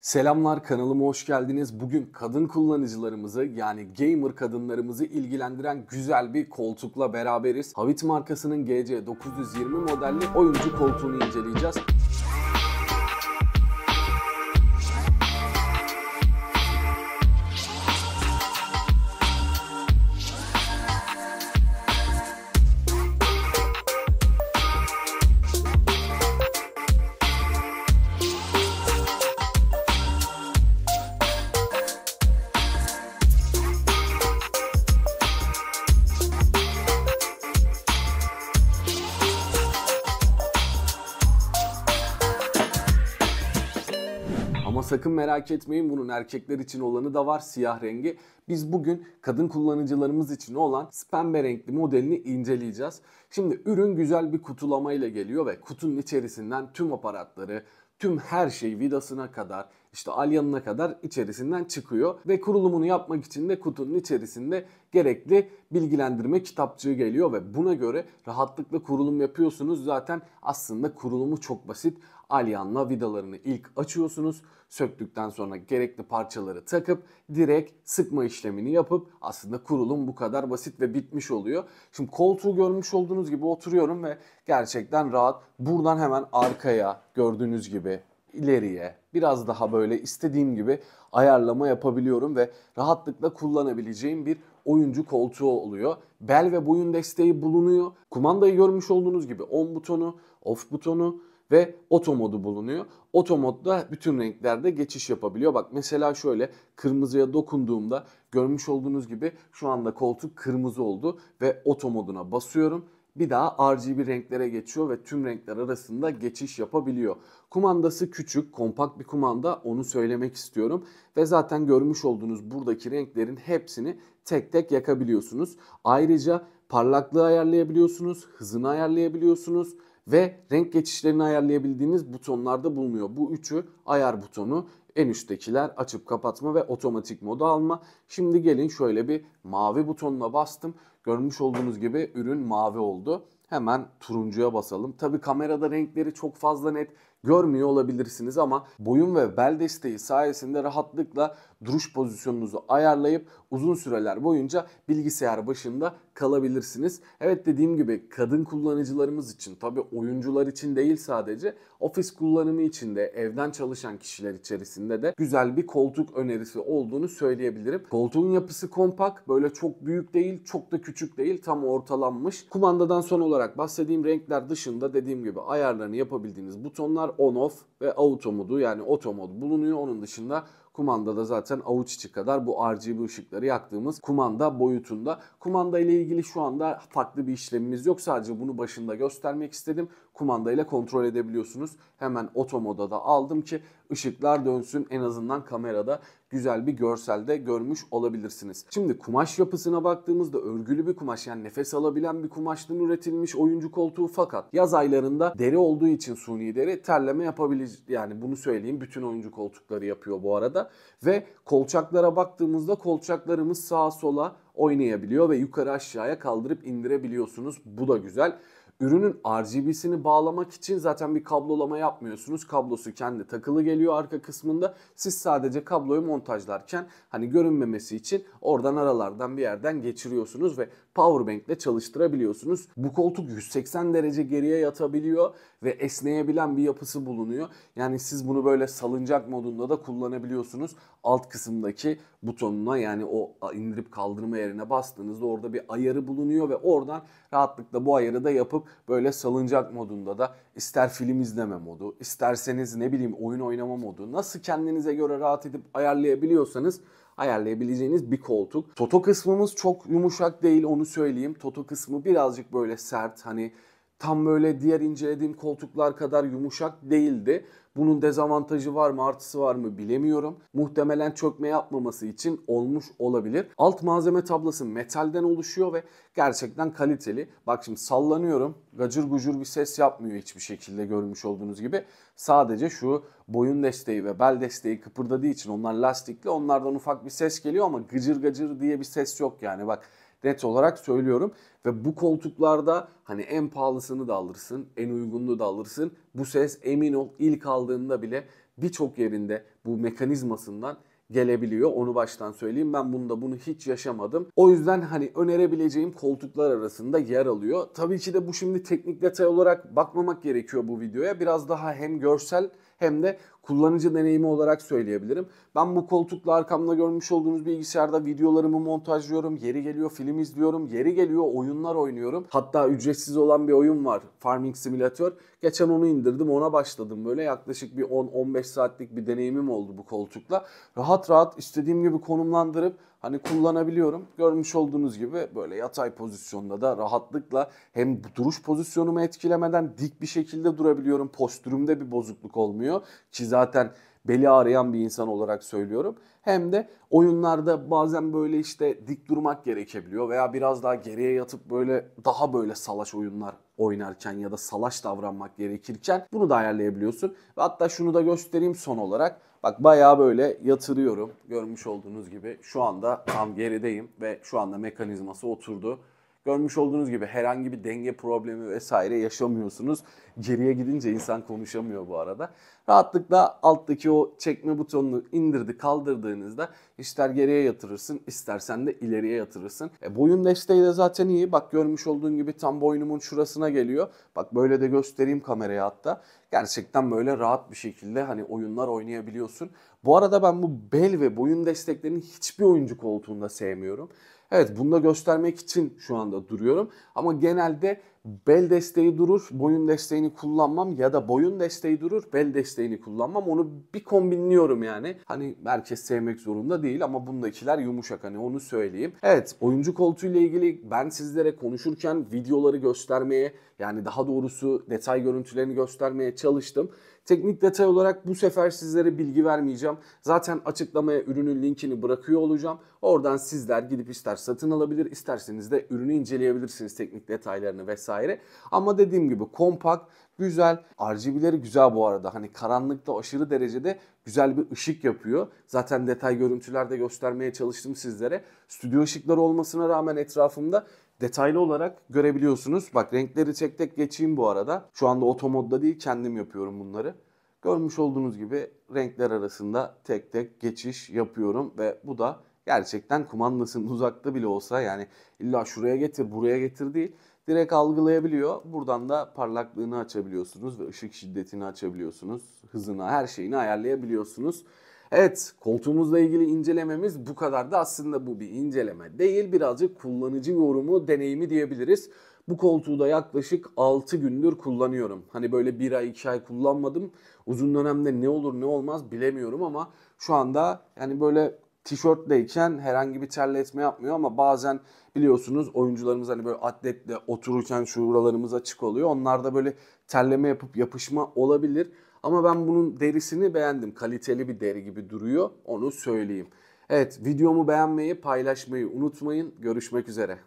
Selamlar kanalıma hoş geldiniz. Bugün kadın kullanıcılarımızı yani gamer kadınlarımızı ilgilendiren güzel bir koltukla beraberiz. Havit markasının GC920 modelli oyuncu koltuğunu inceleyeceğiz. sakın merak etmeyin bunun erkekler için olanı da var siyah rengi. Biz bugün kadın kullanıcılarımız için olan pembe renkli modelini inceleyeceğiz. Şimdi ürün güzel bir kutulamayla geliyor ve kutunun içerisinden tüm aparatları, tüm her şey vidasına kadar işte alyanına kadar içerisinden çıkıyor ve kurulumunu yapmak için de kutunun içerisinde gerekli bilgilendirme kitapçığı geliyor ve buna göre rahatlıkla kurulum yapıyorsunuz. Zaten aslında kurulumu çok basit. Alyanla vidalarını ilk açıyorsunuz. Söktükten sonra gerekli parçaları takıp direkt sıkma işlemini yapıp aslında kurulum bu kadar basit ve bitmiş oluyor. Şimdi koltuğu görmüş olduğunuz gibi oturuyorum ve gerçekten rahat. Buradan hemen arkaya gördüğünüz gibi ileriye, biraz daha böyle istediğim gibi ayarlama yapabiliyorum ve rahatlıkla kullanabileceğim bir oyuncu koltuğu oluyor. Bel ve boyun desteği bulunuyor. Kumandayı görmüş olduğunuz gibi on butonu, off butonu ve oto modu bulunuyor. Oto modda bütün renklerde geçiş yapabiliyor. Bak mesela şöyle kırmızıya dokunduğumda görmüş olduğunuz gibi şu anda koltuk kırmızı oldu ve oto moduna basıyorum bir daha RGB renklere geçiyor ve tüm renkler arasında geçiş yapabiliyor. Kumandası küçük, kompakt bir kumanda onu söylemek istiyorum. Ve zaten görmüş olduğunuz buradaki renklerin hepsini tek tek yakabiliyorsunuz. Ayrıca parlaklığı ayarlayabiliyorsunuz, hızını ayarlayabiliyorsunuz ve renk geçişlerini ayarlayabildiğiniz butonlarda bulunuyor. Bu üçü ayar butonu en üsttekiler açıp kapatma ve otomatik moda alma. Şimdi gelin şöyle bir mavi butonuna bastım. Görmüş olduğunuz gibi ürün mavi oldu hemen turuncuya basalım. Tabi kamerada renkleri çok fazla net görmüyor olabilirsiniz ama boyun ve bel desteği sayesinde rahatlıkla duruş pozisyonunuzu ayarlayıp uzun süreler boyunca bilgisayar başında kalabilirsiniz. Evet dediğim gibi kadın kullanıcılarımız için tabi oyuncular için değil sadece ofis kullanımı içinde evden çalışan kişiler içerisinde de güzel bir koltuk önerisi olduğunu söyleyebilirim. Koltuğun yapısı kompakt böyle çok büyük değil çok da küçük değil tam ortalanmış. Kumandadan son olarak olarak bahsettiğim renkler dışında dediğim gibi ayarlarını yapabildiğiniz butonlar on off ve auto modu yani auto mod bulunuyor. Onun dışında kumandada zaten avuç içi kadar bu RGB ışıkları yaktığımız kumanda boyutunda. Kumanda ile ilgili şu anda farklı bir işlemimiz yok. Sadece bunu başında göstermek istedim. Kumanda ile kontrol edebiliyorsunuz. Hemen otomoda da aldım ki ışıklar dönsün en azından kamerada güzel bir görselde görmüş olabilirsiniz. Şimdi kumaş yapısına baktığımızda örgülü bir kumaş yani nefes alabilen bir kumaştan üretilmiş oyuncu koltuğu fakat yaz aylarında deri olduğu için suni deri terleme yapabilir yani bunu söyleyeyim bütün oyuncu koltukları yapıyor bu arada ve kolçaklara baktığımızda kolçaklarımız sağa sola oynayabiliyor ve yukarı aşağıya kaldırıp indirebiliyorsunuz. Bu da güzel. Ürünün RGB'sini bağlamak için zaten bir kablolama yapmıyorsunuz. Kablosu kendi takılı geliyor arka kısmında. Siz sadece kabloyu montajlarken hani görünmemesi için oradan aralardan bir yerden geçiriyorsunuz ve powerbank ile çalıştırabiliyorsunuz. Bu koltuk 180 derece geriye yatabiliyor ve esneyebilen bir yapısı bulunuyor. Yani siz bunu böyle salıncak modunda da kullanabiliyorsunuz. Alt kısımdaki butonuna yani o indirip kaldırma yerine bastığınızda orada bir ayarı bulunuyor ve oradan rahatlıkla bu ayarı da yapıp böyle salıncak modunda da ister film izleme modu, isterseniz ne bileyim oyun oynama modu nasıl kendinize göre rahat edip ayarlayabiliyorsanız ayarlayabileceğiniz bir koltuk. Toto kısmımız çok yumuşak değil onu söyleyeyim. Toto kısmı birazcık böyle sert hani tam böyle diğer incelediğim koltuklar kadar yumuşak değildi. Bunun dezavantajı var mı artısı var mı bilemiyorum. Muhtemelen çökme yapmaması için olmuş olabilir. Alt malzeme tablası metalden oluşuyor ve gerçekten kaliteli. Bak şimdi sallanıyorum. Gacır gucur bir ses yapmıyor hiçbir şekilde görmüş olduğunuz gibi. Sadece şu boyun desteği ve bel desteği kıpırdadığı için onlar lastikli. Onlardan ufak bir ses geliyor ama gıcır gıcır diye bir ses yok yani bak net olarak söylüyorum. Ve bu koltuklarda hani en pahalısını da alırsın, en uygununu da alırsın. Bu ses emin ol ilk aldığında bile birçok yerinde bu mekanizmasından gelebiliyor. Onu baştan söyleyeyim. Ben bunda bunu hiç yaşamadım. O yüzden hani önerebileceğim koltuklar arasında yer alıyor. Tabii ki de bu şimdi teknik detay olarak bakmamak gerekiyor bu videoya. Biraz daha hem görsel hem de kullanıcı deneyimi olarak söyleyebilirim. Ben bu koltukla arkamda görmüş olduğunuz bilgisayarda videolarımı montajlıyorum. Yeri geliyor film izliyorum. Yeri geliyor oyunlar oynuyorum. Hatta ücretsiz olan bir oyun var. Farming Simulator. Geçen onu indirdim ona başladım böyle. Yaklaşık bir 10-15 saatlik bir deneyimim oldu bu koltukla. Rahat rahat istediğim gibi konumlandırıp hani kullanabiliyorum. Görmüş olduğunuz gibi böyle yatay pozisyonda da rahatlıkla hem duruş pozisyonumu etkilemeden dik bir şekilde durabiliyorum. Postürümde bir bozukluk olmuyor. Çizel zaten beli ağrıyan bir insan olarak söylüyorum. Hem de oyunlarda bazen böyle işte dik durmak gerekebiliyor veya biraz daha geriye yatıp böyle daha böyle salaş oyunlar oynarken ya da salaş davranmak gerekirken bunu da ayarlayabiliyorsun. Ve hatta şunu da göstereyim son olarak. Bak bayağı böyle yatırıyorum. Görmüş olduğunuz gibi şu anda tam gerideyim ve şu anda mekanizması oturdu. Görmüş olduğunuz gibi herhangi bir denge problemi vesaire yaşamıyorsunuz. Geriye gidince insan konuşamıyor bu arada. Rahatlıkla alttaki o çekme butonunu indirdi kaldırdığınızda ister geriye yatırırsın istersen de ileriye yatırırsın. E, boyun desteği de zaten iyi. Bak görmüş olduğun gibi tam boynumun şurasına geliyor. Bak böyle de göstereyim kameraya hatta. Gerçekten böyle rahat bir şekilde hani oyunlar oynayabiliyorsun. Bu arada ben bu bel ve boyun desteklerini hiçbir oyuncu koltuğunda sevmiyorum. Evet bunu da göstermek için şu anda duruyorum. Ama genelde bel desteği durur, boyun desteğini kullanmam ya da boyun desteği durur, bel desteğini kullanmam. Onu bir kombinliyorum yani. Hani herkes sevmek zorunda değil ama bundakiler yumuşak hani onu söyleyeyim. Evet oyuncu koltuğuyla ilgili ben sizlere konuşurken videoları göstermeye yani daha doğrusu detay görüntülerini göstermeye çalıştım. Teknik detay olarak bu sefer sizlere bilgi vermeyeceğim. Zaten açıklamaya ürünün linkini bırakıyor olacağım. Oradan sizler gidip ister satın alabilir, isterseniz de ürünü inceleyebilirsiniz teknik detaylarını vesaire. Ama dediğim gibi kompakt güzel. RGB'leri güzel bu arada. Hani karanlıkta aşırı derecede güzel bir ışık yapıyor. Zaten detay görüntülerde göstermeye çalıştım sizlere. Stüdyo ışıkları olmasına rağmen etrafımda detaylı olarak görebiliyorsunuz. Bak renkleri tek tek geçeyim bu arada. Şu anda otomodda değil kendim yapıyorum bunları. Görmüş olduğunuz gibi renkler arasında tek tek geçiş yapıyorum ve bu da gerçekten kumandasının uzakta bile olsa yani illa şuraya getir buraya getir değil direkt algılayabiliyor. Buradan da parlaklığını açabiliyorsunuz ve ışık şiddetini açabiliyorsunuz. Hızına, her şeyini ayarlayabiliyorsunuz. Evet, koltuğumuzla ilgili incelememiz bu kadar da aslında bu bir inceleme değil. Birazcık kullanıcı yorumu, deneyimi diyebiliriz. Bu koltuğu da yaklaşık 6 gündür kullanıyorum. Hani böyle 1 ay 2 ay kullanmadım. Uzun dönemde ne olur ne olmaz bilemiyorum ama şu anda yani böyle tişörtleyken herhangi bir terletme yapmıyor ama bazen biliyorsunuz oyuncularımız hani böyle atletle otururken şuralarımız açık oluyor. Onlarda böyle terleme yapıp yapışma olabilir. Ama ben bunun derisini beğendim. Kaliteli bir deri gibi duruyor. Onu söyleyeyim. Evet videomu beğenmeyi, paylaşmayı unutmayın. Görüşmek üzere.